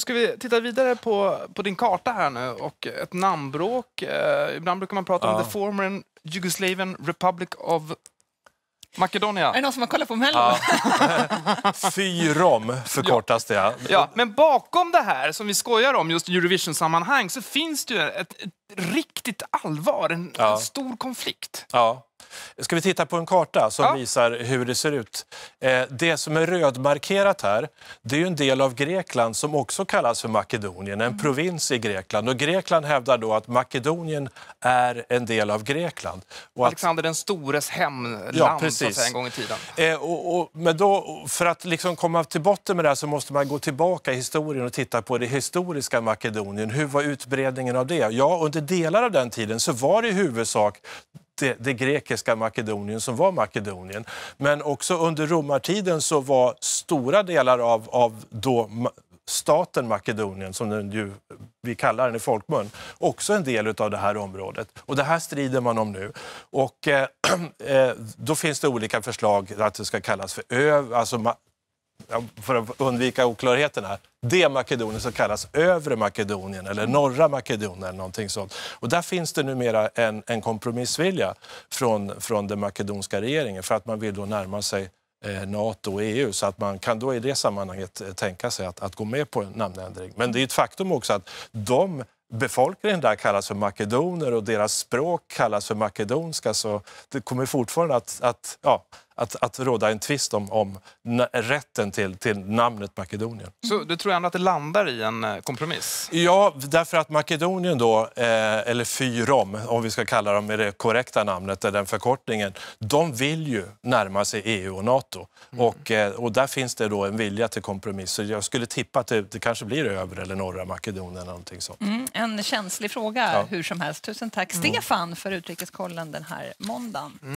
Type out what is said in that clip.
ska vi titta vidare på, på din karta här nu och ett namnbråk. Eh, ibland brukar man prata ja. om the former Yugoslavian Republic of Makedonia. Är det någon som har kollat på Mello? Ja. Fyrom förkortas det. Ja. ja. Men bakom det här som vi skojar om, just Eurovision-sammanhang, så finns det ju ett, ett riktigt allvar, en, ja. en stor konflikt. Ja. Ska vi titta på en karta som ja. visar hur det ser ut? Eh, det som är rödmarkerat här, det är en del av Grekland som också kallas för Makedonien, en mm. provins i Grekland. Och Grekland hävdar då att Makedonien är en del av Grekland. Och Alexander den stores hemland, ja, precis. Säga, en gång i tiden. Eh, och, och, men då, för att liksom komma till botten med det här så måste man gå tillbaka i historien och titta på det historiska Makedonien. Hur var utbredningen av det? Ja, under delar av den tiden så var det i huvudsak det, det grekiska Makedonien som var Makedonien. Men också under romartiden så var stora delar av, av då staten Makedonien, som den ju, vi kallar den i folkmun, också en del av det här området. Och det här strider man om nu. Och eh, eh, då finns det olika förslag att det ska kallas för ö, alltså för att undvika oklarheterna, det Makedonien som kallas övre Makedonien eller norra Makedonien eller någonting sånt. Och där finns det numera en, en kompromissvilja från, från den makedonska regeringen för att man vill då närma sig eh, Nato och EU, så att man kan då i det sammanhanget eh, tänka sig att, att gå med på en namnändring. Men det är ett faktum också att de befolkningen där kallas för makedoner och deras språk kallas för makedonska, så det kommer fortfarande att, att ja, att, att råda en tvist om, om rätten till, till namnet Makedonien. Så du tror ändå att det landar i en eh, kompromiss? Ja, därför att Makedonien då, eh, eller Fyrom, om vi ska kalla dem med det korrekta namnet, eller eh, den förkortningen, de vill ju närma sig EU och Nato. Mm. Och, eh, och där finns det då en vilja till kompromisser. Jag skulle tippa att det, det kanske blir övre eller norra Makedonien eller någonting sånt. Mm, en känslig fråga ja. hur som helst. Tusen tack mm. Stefan för Utrikeskollen den här måndagen. Mm.